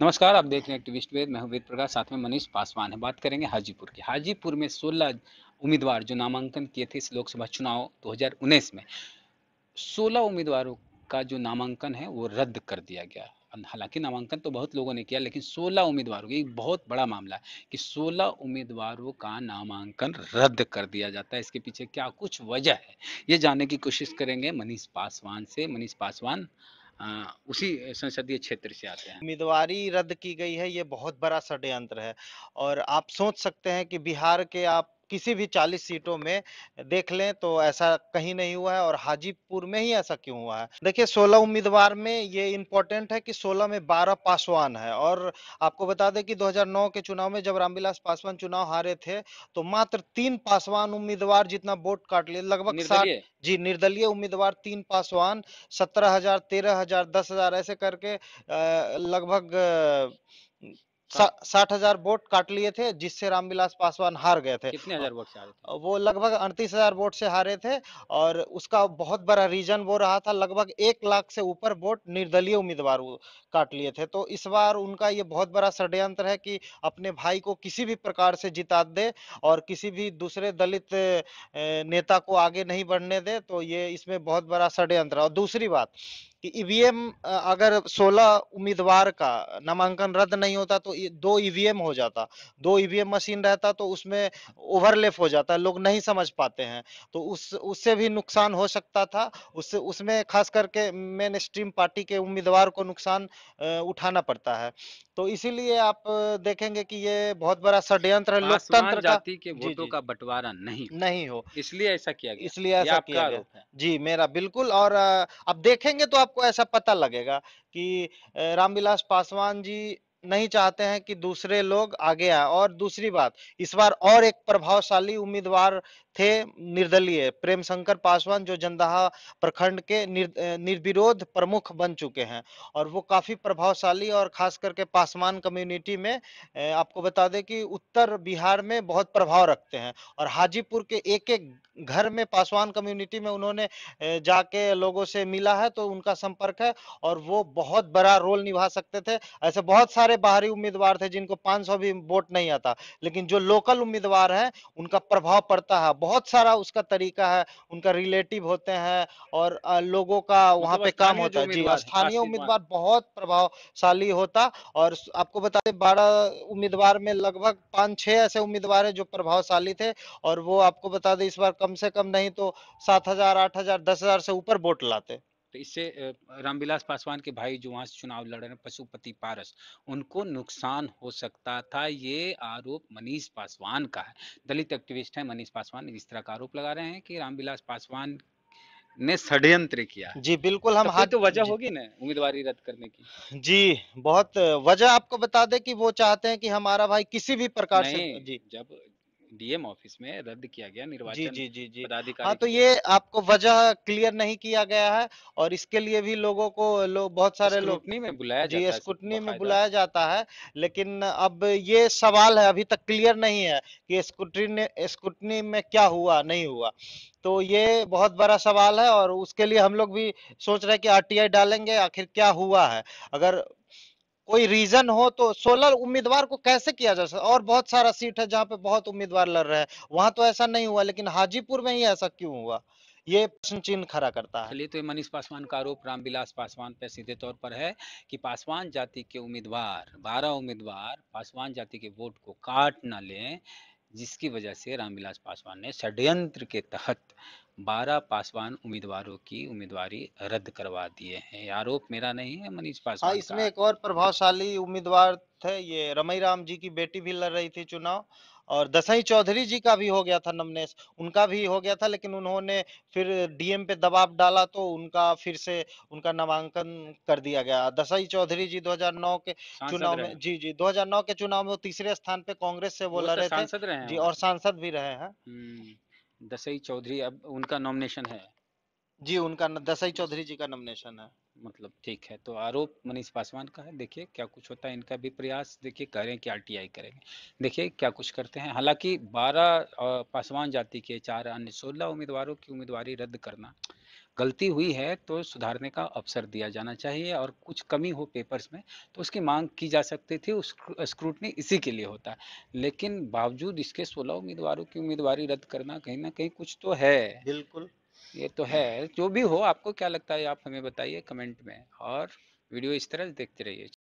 नमस्कार आप देख रहे हैं एक्टिविस्ट वेद मैं वेद प्रकाश साथ में मनीष पासवान है बात करेंगे हाजीपुर की हाजीपुर में 16 उम्मीदवार जो नामांकन किए थे इस लोकसभा चुनाव 2019 में 16 उम्मीदवारों का जो नामांकन है वो रद्द कर दिया गया हालांकि नामांकन तो बहुत लोगों ने किया लेकिन 16 उम्मीदवारों का एक बहुत बड़ा मामला है कि 16 उम्मीदवारों का नामांकन रद्द कर दिया जाता है इसके पीछे क्या कुछ वजह है ये जानने की कोशिश करेंगे मनीष पासवान से मनीष पासवान उसी संसदीय क्षेत्र से आते हैं उम्मीदवारी रद्द की गई है ये बहुत बड़ा षड्यंत्र है और आप सोच सकते हैं कि बिहार के आप किसी भी चालीस सीटों में देख लें तो ऐसा कहीं नहीं हुआ है और हाजीपुर में ही ऐसा क्यों हुआ है देखिए सोलह उम्मीदवार में ये इम्पोर्टेंट है कि सोलह में बारह पासवान है और आपको बता दें कि 2009 के चुनाव में जब रामविलास पासवान चुनाव हारे थे तो मात्र तीन पासवान उम्मीदवार जितना वोट काट लिए लगभग साठ जी निर्दलीय उम्मीदवार तीन पासवान सत्रह हजार तेरह हजार दस हजार ऐसे करके लगभग हाँ। साठ हजार वोट काट लिए थे जिससे रामविलास पासवान हार गए थे कितने हजार वोट वो लगभग अड़तीस हजार वोट से हारे थे और उसका बहुत बड़ा रीजन वो रहा था लगभग एक लाख से ऊपर वोट निर्दलीय उम्मीदवार काट लिए थे तो इस बार उनका ये बहुत बड़ा षड्यंत्र है कि अपने भाई को किसी भी प्रकार से जिता दे और किसी भी दूसरे दलित नेता को आगे नहीं बढ़ने दे तो ये इसमें बहुत बड़ा षड्यंत्र और दूसरी बात कि ईवीएम e अगर 16 उम्मीदवार का नामांकन रद्द नहीं होता तो दो ईवीएम e हो जाता दो ईवीएम e मशीन रहता तो उसमें ओवरलेप हो जाता लोग नहीं समझ पाते हैं तो उस उससे भी नुकसान हो सकता था उससे उसमें खास करके मेन स्ट्रीम पार्टी के उम्मीदवार को नुकसान उठाना पड़ता है तो इसीलिए आप देखेंगे कि ये बहुत बड़ा षड्यंत्र है लोकतंत्र जाति के वोटों का बंटवारा नहीं नहीं हो इसलिए ऐसा किया गया इसलिए ऐसा किया गया जी मेरा बिल्कुल और आप देखेंगे तो आप आपको ऐसा पता लगेगा कि रामविलास पासवान जी नहीं चाहते हैं कि दूसरे लोग आगे आए और दूसरी बात इस बार और एक प्रभावशाली उम्मीदवार थे निर्दलीय प्रेम शंकर पासवान जो जंदहा प्रखंड के निर, निर्विरोध प्रमुख बन चुके हैं और वो काफी प्रभावशाली और खास करके पासवान कम्युनिटी में आपको बता दें कि उत्तर बिहार में बहुत प्रभाव रखते हैं और हाजीपुर के एक एक घर में पासवान कम्युनिटी में उन्होंने जाके लोगों से मिला है तो उनका संपर्क है और वो बहुत बड़ा रोल निभा सकते थे ऐसे बहुत सारे बाहरी उम्मीदवार थे जिनको पांच भी वोट नहीं आता लेकिन जो लोकल उम्मीदवार हैं उनका प्रभाव पड़ता है बहुत सारा उसका तरीका है उनका रिलेटिव होते हैं और लोगों का वहां मतलब पे काम होता है स्थानीय उम्मीदवार बहुत प्रभावशाली होता और आपको बता दें बारह उम्मीदवार में लगभग पाँच छह ऐसे उम्मीदवार है जो प्रभावशाली थे और वो आपको बता दें इस बार कम से कम नहीं तो सात हजार आठ हजार दस हजार से ऊपर वोट लाते तो इससे रामविलास पासवान के भाई जो वहां से चुनाव लड़ रहे हैं पशुपति पारस उनको नुकसान हो सकता था ये आरोप मनीष पासवान का है दलित एक्टिविस्ट है मनीष पासवान इस तरह का आरोप लगा रहे हैं कि रामविलास पासवान ने षड्यंत्र किया जी बिल्कुल हम तो हाथ तो वजह होगी ना उम्मीदवार रद्द करने की जी बहुत वजह आपको बता दे कि वो चाहते हैं कि हमारा भाई किसी भी प्रकार से जी जब डीएम ऑफिस में रद्द किया गया निर्वाचन जी जी जी जी पदाधिकारी हाँ तो ये आपको वजह क्लियर नहीं किया गया है और इसके लिए भी लोगों को लोग बहुत सारे लोग में बुलाया जी स्कूटनी में बुलाया जाता है लेकिन अब ये सवाल है अभी तक क्लियर नहीं है कि स्कूटी ने स्कूटनी में क्या हुआ नहीं हुआ तो ये बहुत बड़ा सवाल है और उसके लिए हम लोग भी सोच रहे हैं कि आरटीआई डालेंगे आखिर क्या हुआ है अगर कोई रीजन हो तो सोलह उम्मीदवार को कैसे किया जा सकता और बहुत सारा सीट है जहाँ पे बहुत उम्मीदवार लड़ रहे हैं वहां तो ऐसा नहीं हुआ लेकिन हाजीपुर में ही ऐसा क्यों हुआ ये प्रश्न चिन्ह खड़ा करता है तो मनीष पासवान का आरोप रामविलास पासवान पर सीधे तौर पर है कि पासवान जाति के उम्मीदवार बारह उम्मीदवार पासवान जाति के वोट को काट ना लें जिसकी वजह से रामविलास पासवान ने षड्यंत्र के तहत 12 पासवान उम्मीदवारों की उम्मीदवारी रद्द करवा दिए हैं आरोप मेरा नहीं है मनीष हाँ, पासवान हाँ, इसमें एक और प्रभावशाली उम्मीदवार थे ये रमई राम जी की बेटी भी लड़ रही थी चुनाव और दसई चौधरी जी का भी हो गया था नमनेस उनका भी हो गया था लेकिन उन्होंने फिर डीएम पे दबाव डाला तो उनका फिर से उनका नामांकन कर दिया गया दसाई चौधरी जी 2009 के चुनाव में जी जी 2009 के चुनाव में तीसरे स्थान पे कांग्रेस से वो लड़े तो थे जी और सांसद भी रहे हैं हम्म, दसई चौधरी अब उनका नॉमिनेशन है जी उनका दसई चौधरी जी का नॉमिनेशन है मतलब ठीक है तो आरोप मनीष पासवान का है देखिए क्या कुछ होता है इनका भी प्रयास देखिए कह रहे हैं कि आरटीआई करेंगे देखिए क्या कुछ करते हैं हालांकि 12 पासवान जाति के चार अन्य 16 उम्मीदवारों की उम्मीदवारी रद्द करना गलती हुई है तो सुधारने का अवसर दिया जाना चाहिए और कुछ कमी हो पेपर्स में तो उसकी मांग की जा सकती थी उस स्क्रूटनी इसी के लिए होता है लेकिन बावजूद इसके सोलह उम्मीदवारों की उम्मीदवारी रद्द करना कहीं ना कहीं कुछ तो है बिल्कुल ये तो है जो भी हो आपको क्या लगता है आप हमें बताइए कमेंट में और वीडियो इस तरह देखते रहिए